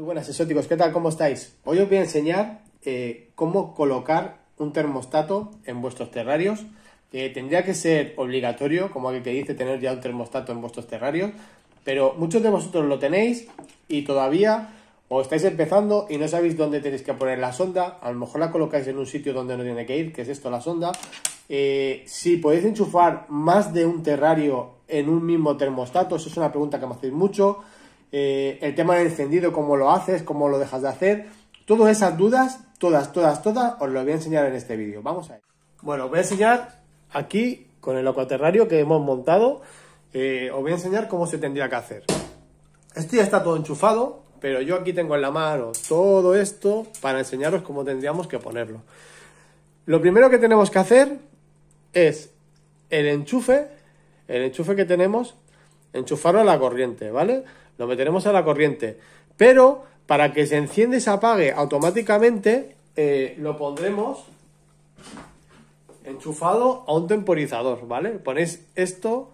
Muy buenas exóticos, ¿qué tal? ¿Cómo estáis? Hoy os voy a enseñar eh, cómo colocar un termostato en vuestros terrarios. Eh, tendría que ser obligatorio, como aquí te dice, tener ya un termostato en vuestros terrarios, pero muchos de vosotros lo tenéis y todavía os estáis empezando y no sabéis dónde tenéis que poner la sonda, a lo mejor la colocáis en un sitio donde no tiene que ir, que es esto la sonda. Eh, si podéis enchufar más de un terrario en un mismo termostato, eso es una pregunta que me hacéis mucho. Eh, el tema del encendido, cómo lo haces, cómo lo dejas de hacer. Todas esas dudas, todas, todas, todas, os lo voy a enseñar en este vídeo. Vamos a ver. Bueno, os voy a enseñar aquí con el acuaterrario que hemos montado. Eh, os voy a enseñar cómo se tendría que hacer. Esto ya está todo enchufado, pero yo aquí tengo en la mano todo esto para enseñaros cómo tendríamos que ponerlo. Lo primero que tenemos que hacer es el enchufe, el enchufe que tenemos, enchufarlo a la corriente, ¿vale? Lo meteremos a la corriente. Pero para que se enciende y se apague automáticamente, eh, lo pondremos enchufado a un temporizador, ¿vale? Ponéis esto,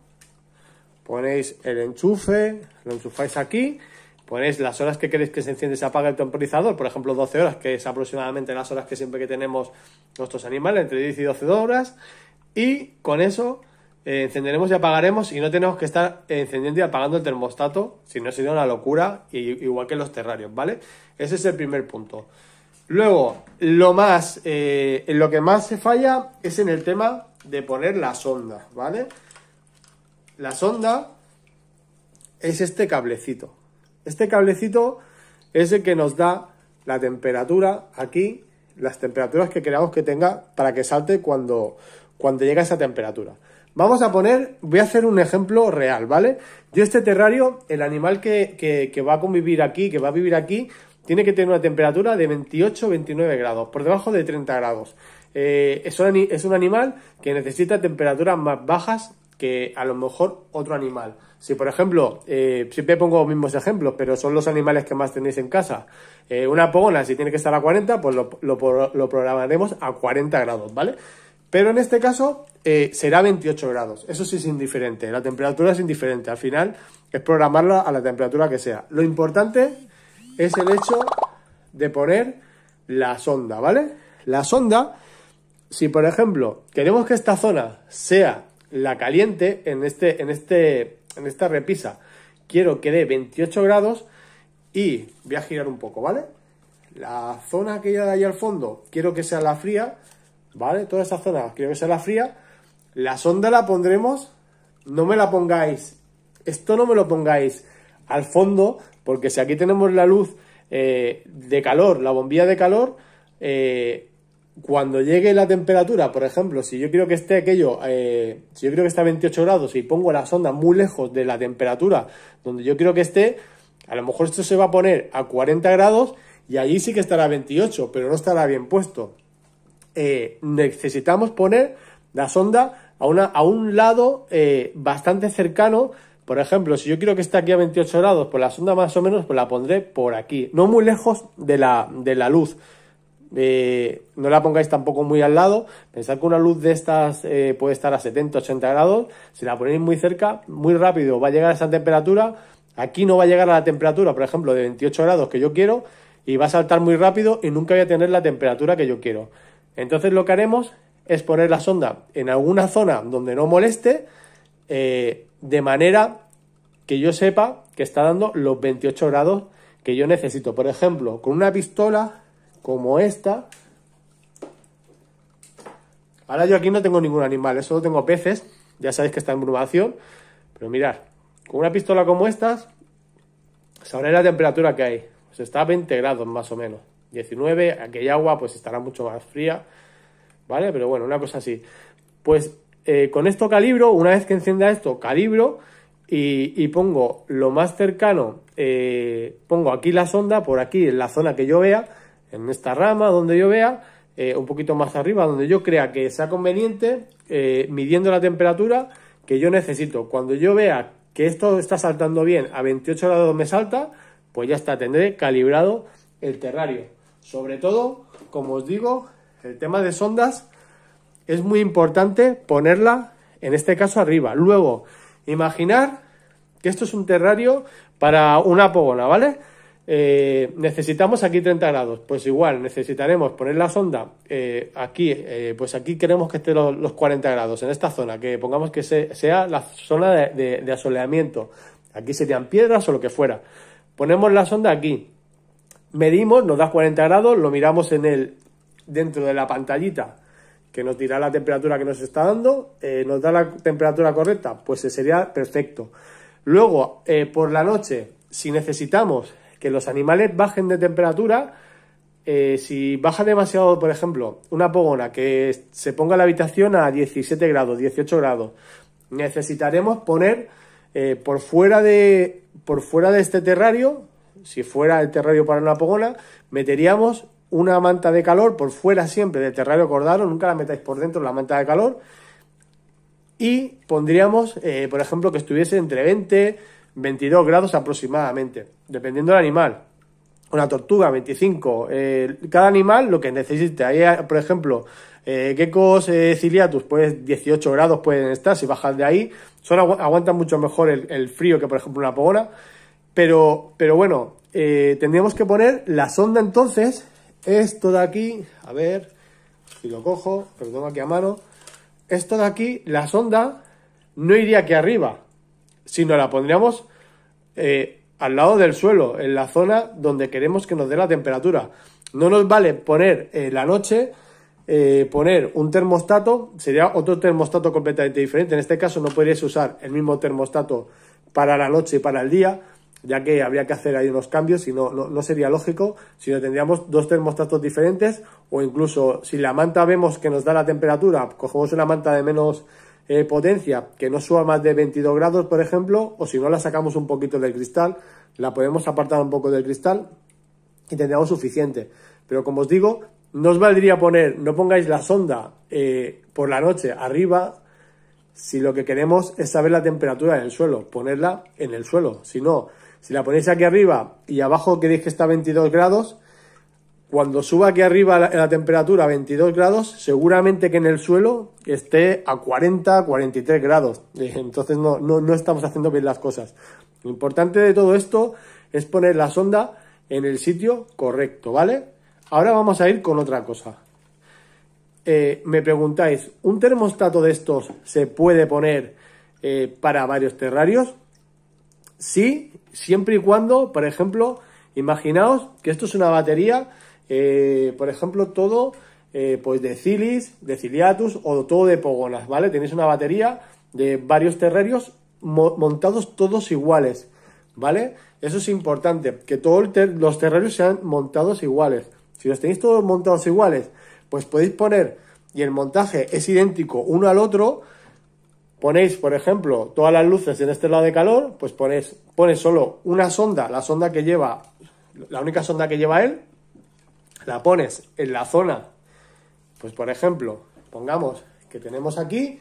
ponéis el enchufe, lo enchufáis aquí, ponéis las horas que queréis que se enciende y se apague el temporizador, por ejemplo 12 horas, que es aproximadamente las horas que siempre que tenemos nuestros animales, entre 10 y 12 horas, y con eso eh, encenderemos y apagaremos y no tenemos que estar eh, encendiendo y apagando el termostato, si no sería una locura, igual que los terrarios, ¿vale? Ese es el primer punto. Luego, lo más, eh, lo que más se falla es en el tema de poner la sonda, ¿vale? La sonda es este cablecito. Este cablecito es el que nos da la temperatura aquí, las temperaturas que queramos que tenga para que salte cuando, cuando llega esa temperatura. Vamos a poner, voy a hacer un ejemplo real, ¿vale? Yo este terrario, el animal que, va a convivir aquí, que va a vivir aquí, tiene que tener una temperatura de 28-29 grados, por debajo de 30 grados. Eh, es, un, animal que necesita temperaturas más bajas que a lo mejor otro animal. Si, por ejemplo, eh, siempre pongo los mismos ejemplos, pero son los animales que más tenéis en casa. Eh, una pogona, si tiene que estar a 40, pues lo, lo programaremos a 40 grados, ¿vale? Pero en este caso eh, será 28 grados. Eso sí es indiferente. La temperatura es indiferente. Al final es programarla a la temperatura que sea. Lo importante es el hecho de poner la sonda, ¿vale? La sonda, si por ejemplo queremos que esta zona sea la caliente, en, este, en, este, en esta repisa quiero que dé 28 grados y voy a girar un poco, ¿vale? La zona que ya de ahí al fondo quiero que sea la fría ¿vale? Toda esa zona creo que será fría. La sonda la pondremos, no me la pongáis, esto no me lo pongáis al fondo, porque si aquí tenemos la luz eh, de calor, la bombilla de calor, eh, cuando llegue la temperatura, por ejemplo, si yo quiero que esté aquello, eh, si yo creo que está a 28 grados y pongo la sonda muy lejos de la temperatura donde yo quiero que esté, a lo mejor esto se va a poner a 40 grados y allí sí que estará a 28, pero no estará bien puesto. Eh, necesitamos poner la sonda a, una, a un lado eh, bastante cercano. Por ejemplo, si yo quiero que esté aquí a 28 grados, pues la sonda más o menos pues la pondré por aquí, no muy lejos de la, luz. Eh, no la pongáis tampoco muy al lado. Pensad que una luz de estas puede estar a 70, 80 grados. Si la ponéis muy cerca, muy rápido va a llegar a esa temperatura. Aquí no va a llegar a la temperatura, por ejemplo, de 28 grados que yo quiero. Y va a saltar muy rápido y nunca voy a tener la temperatura que yo quiero. Entonces lo que haremos es poner la sonda en alguna zona donde no moleste, eh, de manera que yo sepa que está dando los 28 grados que yo necesito. Por ejemplo, con una pistola como esta, ahora yo aquí no tengo ningún animal, solo tengo peces, ya sabéis que está en brumación, pero mirad, con una pistola como estas, sabré la temperatura que hay, pues está a 20 grados más o menos. 19, aquella agua pues estará mucho más fría, ¿vale? Pero bueno, una cosa así. Pues eh, con esto calibro, una vez que encienda esto, calibro y, pongo lo más cercano, eh, pongo aquí la sonda, por aquí en la zona que yo vea, en esta rama donde yo vea, eh, un poquito más arriba, donde yo crea que sea conveniente, midiendo la temperatura que yo necesito. Cuando yo vea que esto está saltando bien, a 28 grados me salta, pues ya está, tendré calibrado el terrario. Sobre todo, como os digo, el tema de sondas es muy importante ponerla, en este caso, arriba. Luego, imaginar que esto es un terrario para una pogona, ¿vale? Eh, necesitamos aquí 30 grados, pues igual necesitaremos poner la sonda eh, aquí, eh, pues aquí queremos que esté los, 40 grados, en esta zona, que pongamos que sea la zona de asoleamiento, aquí serían piedras o lo que fuera. Ponemos la sonda aquí, medimos, nos da 40 grados, lo miramos en el, dentro de la pantallita que nos dirá la temperatura que nos está dando, eh, nos da la temperatura correcta, pues eh, sería perfecto. Luego, eh, por la noche, si necesitamos que los animales bajen de temperatura, si baja demasiado, por ejemplo, una pogona que se ponga la habitación a 17 grados, 18 grados, necesitaremos poner por, fuera de, por fuera de este terrario si fuera el terrario para una pogona, meteríamos una manta de calor por fuera siempre del terrario, cordado nunca la metáis por dentro la manta de calor. Y pondríamos, eh, por ejemplo, que estuviese entre 20, 22 grados aproximadamente, dependiendo del animal. Una tortuga, 25. Eh, cada animal lo que necesite. Ahí, por ejemplo, eh, geckos eh, ciliatus, pues 18 grados pueden estar. Si bajas de ahí, Son aguantan mucho mejor el, el frío que, por ejemplo, una pogona. Pero, pero bueno, eh, tendríamos que poner la sonda entonces, esto de aquí, a ver, si lo cojo, perdón, aquí a mano, esto de aquí, la sonda no iría aquí arriba, sino la pondríamos eh, al lado del suelo, en la zona donde queremos que nos dé la temperatura. No nos vale poner eh, la noche, poner un termostato, sería otro termostato completamente diferente. En este caso no podrías usar el mismo termostato para la noche y para el día, ya que habría que hacer ahí unos cambios y no, no, sería lógico, si no tendríamos dos termostatos diferentes o incluso si la manta vemos que nos da la temperatura, cogemos una manta de menos eh, potencia que no suba más de 22 grados, por ejemplo, o si no la sacamos un poquito del cristal, la podemos apartar un poco del cristal y tendríamos suficiente. Pero como os digo, no os valdría poner, no pongáis la sonda eh, por la noche arriba si lo que queremos es saber la temperatura del suelo, ponerla en el suelo. Si no, si la ponéis aquí arriba y abajo queréis que está a 22 grados, cuando suba aquí arriba la, temperatura a 22 grados, seguramente que en el suelo esté a 40, 43 grados. Entonces no, no, estamos haciendo bien las cosas. Lo importante de todo esto es poner la sonda en el sitio correcto, ¿vale? Ahora vamos a ir con otra cosa. Eh, me preguntáis, ¿un termostato de estos se puede poner eh, para varios terrarios? Sí, Siempre y cuando, por ejemplo, imaginaos que esto es una batería, eh, por ejemplo, todo eh, pues de cilis, de ciliatus o todo de pogonas, ¿vale? Tenéis una batería de varios terrerios montados todos iguales, ¿vale? Eso es importante, que todos los terrerios sean montados iguales. Si los tenéis todos montados iguales, pues podéis poner y el montaje es idéntico uno al otro, ponéis, por ejemplo, todas las luces en este lado de calor, pues ponéis, pones solo una sonda, la sonda que lleva, la única sonda que lleva él, la pones en la zona, pues por ejemplo, pongamos que tenemos aquí,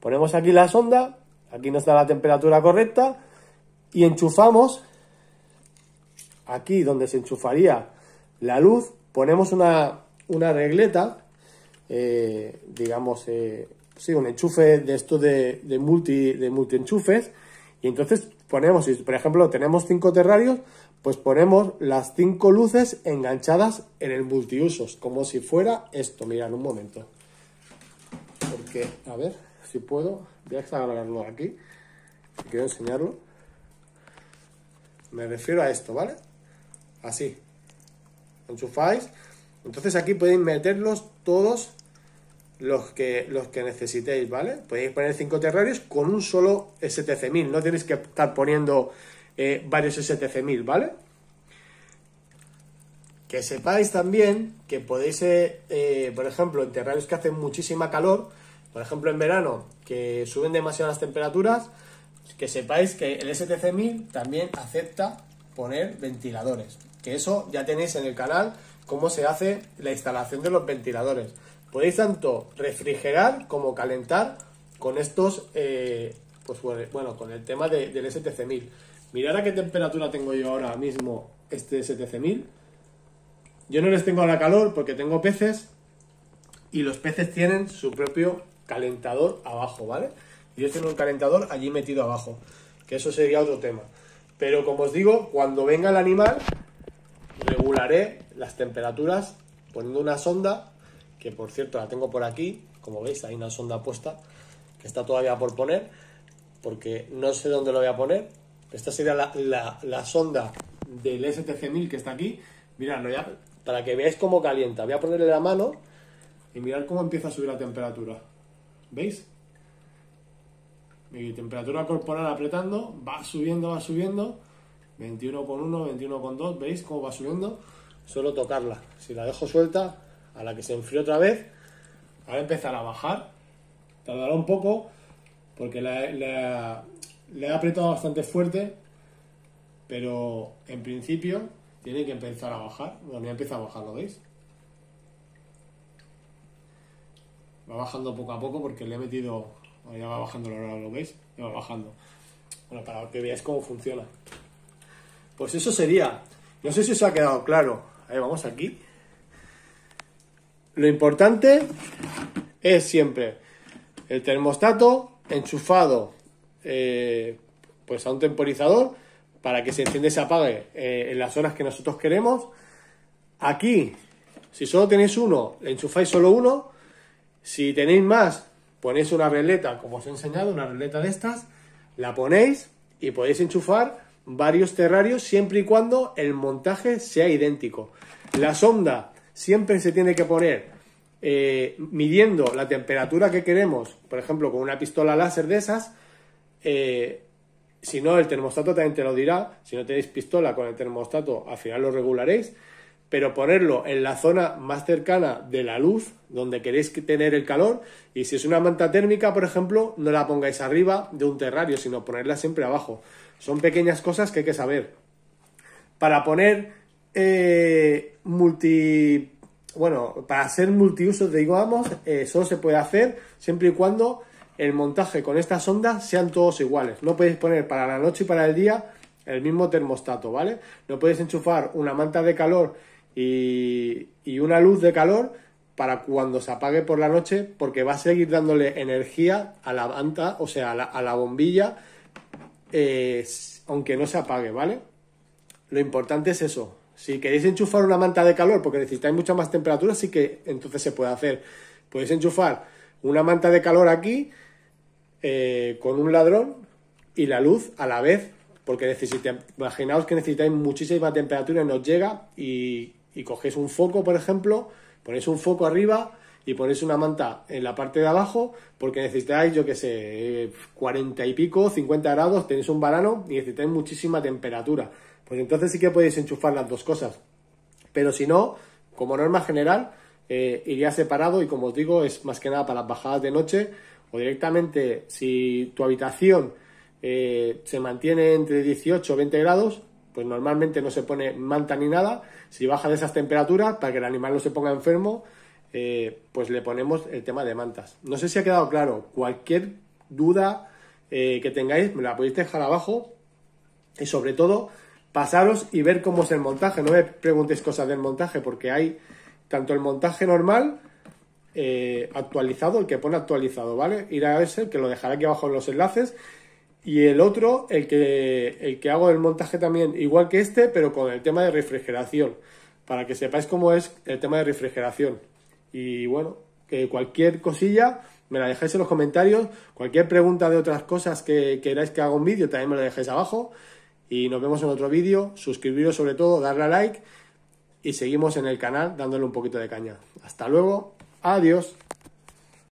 ponemos aquí la sonda, aquí no está la temperatura correcta y enchufamos aquí donde se enchufaría la luz, ponemos una, una regleta, eh, digamos, eh, sí, un enchufe de esto de, de multi, de multienchufes, y entonces ponemos, si por ejemplo tenemos cinco terrarios, pues ponemos las cinco luces enganchadas en el multiusos, como si fuera esto, mirad un momento. Porque, a ver, si puedo, voy a exagerarlo aquí, quiero enseñarlo. Me refiero a esto, ¿vale? Así. Enchufáis. Entonces aquí podéis meterlos todos los que, los que necesitéis, ¿vale? Podéis poner cinco terrarios con un solo STC1000, no tenéis que estar poniendo eh, varios STC1000, ¿vale? Que sepáis también que podéis, eh, eh, por ejemplo, en terrarios que hacen muchísima calor, por ejemplo en verano, que suben demasiado las temperaturas, que sepáis que el STC1000 también acepta poner ventiladores. Que eso ya tenéis en el canal cómo se hace la instalación de los ventiladores. Podéis tanto refrigerar como calentar con estos, eh, pues bueno, con el tema del STC1000. Mirad a qué temperatura tengo yo ahora mismo este STC1000. Yo no les tengo ahora calor porque tengo peces y los peces tienen su propio calentador abajo, ¿vale? Yo tengo un calentador allí metido abajo, que eso sería otro tema. Pero como os digo, cuando venga el animal, regularé las temperaturas poniendo una sonda que por cierto la tengo por aquí, como veis hay una sonda puesta que está todavía por poner, porque no sé dónde lo voy a poner. Esta sería la, sonda del STC-1000 que está aquí. Miradlo ya, para que veáis cómo calienta. Voy a ponerle la mano y mirar cómo empieza a subir la temperatura. ¿Veis? Mi temperatura corporal apretando, va subiendo, va subiendo. 21,1, 21,2, ¿veis cómo va subiendo? Solo tocarla. Si la dejo suelta, a la que se enfrió otra vez, ahora empezar a bajar. Tardará un poco porque le ha apretado bastante fuerte, pero en principio tiene que empezar a bajar. Bueno, ya empieza a bajar, ¿lo veis? Va bajando poco a poco porque le he metido... ya va bajando, ¿lo veis? Ya va bajando. Bueno, para que veáis cómo funciona. Pues eso sería. No sé si os ha quedado claro. Ahí vamos aquí. Lo importante es siempre el termostato enchufado eh, pues a un temporizador para que se enciende y se apague eh, en las zonas que nosotros queremos. Aquí, si solo tenéis uno, le enchufáis solo uno. Si tenéis más, ponéis una releta, como os he enseñado, una releta de estas, la ponéis y podéis enchufar varios terrarios siempre y cuando el montaje sea idéntico. La sonda siempre se tiene que poner eh, midiendo la temperatura que queremos, por ejemplo, con una pistola láser de esas, eh, si no, el termostato también te lo dirá, si no tenéis pistola con el termostato, al final lo regularéis, pero ponerlo en la zona más cercana de la luz, donde queréis tener el calor, y si es una manta térmica, por ejemplo, no la pongáis arriba de un terrario, sino ponerla siempre abajo. Son pequeñas cosas que hay que saber. Para poner eh, multi. Bueno, para ser multiusos, digamos, eh, solo se puede hacer siempre y cuando el montaje con estas ondas sean todos iguales. No podéis poner para la noche y para el día el mismo termostato, ¿vale? No puedes enchufar una manta de calor y, una luz de calor para cuando se apague por la noche, porque va a seguir dándole energía a la manta, o sea, a la, bombilla, eh, aunque no se apague, ¿vale? Lo importante es eso, si queréis enchufar una manta de calor porque necesitáis mucha más temperatura, sí que entonces se puede hacer. Podéis enchufar una manta de calor aquí eh, con un ladrón y la luz a la vez, porque necesitáis, imaginaos que necesitáis muchísima temperatura y nos llega y, cogéis un foco, por ejemplo, ponéis un foco arriba y ponéis una manta en la parte de abajo porque necesitáis, yo qué sé, 40 y pico, 50 grados, tenéis un varano y necesitáis muchísima temperatura pues entonces sí que podéis enchufar las dos cosas. Pero si no, como norma general, eh, iría separado y como os digo, es más que nada para las bajadas de noche o directamente si tu habitación eh, se mantiene entre 18 o 20 grados, pues normalmente no se pone manta ni nada. Si baja de esas temperaturas, para que el animal no se ponga enfermo, eh, pues le ponemos el tema de mantas. No sé si ha quedado claro. Cualquier duda que tengáis, me la podéis dejar abajo. Y sobre todo, pasaros y ver cómo es el montaje. No me preguntéis cosas del montaje, porque hay tanto el montaje normal, eh, actualizado, el que pone actualizado, ¿vale? Irá a ese, que lo dejaré aquí abajo en los enlaces. Y el otro, el que, el que hago el montaje también, igual que este, pero con el tema de refrigeración, para que sepáis cómo es el tema de refrigeración. Y bueno, que cualquier cosilla me la dejáis en los comentarios, cualquier pregunta de otras cosas que queráis que haga un vídeo también me la dejáis abajo. Y nos vemos en otro vídeo. Suscribiros sobre todo, darle a like y seguimos en el canal dándole un poquito de caña. Hasta luego. Adiós.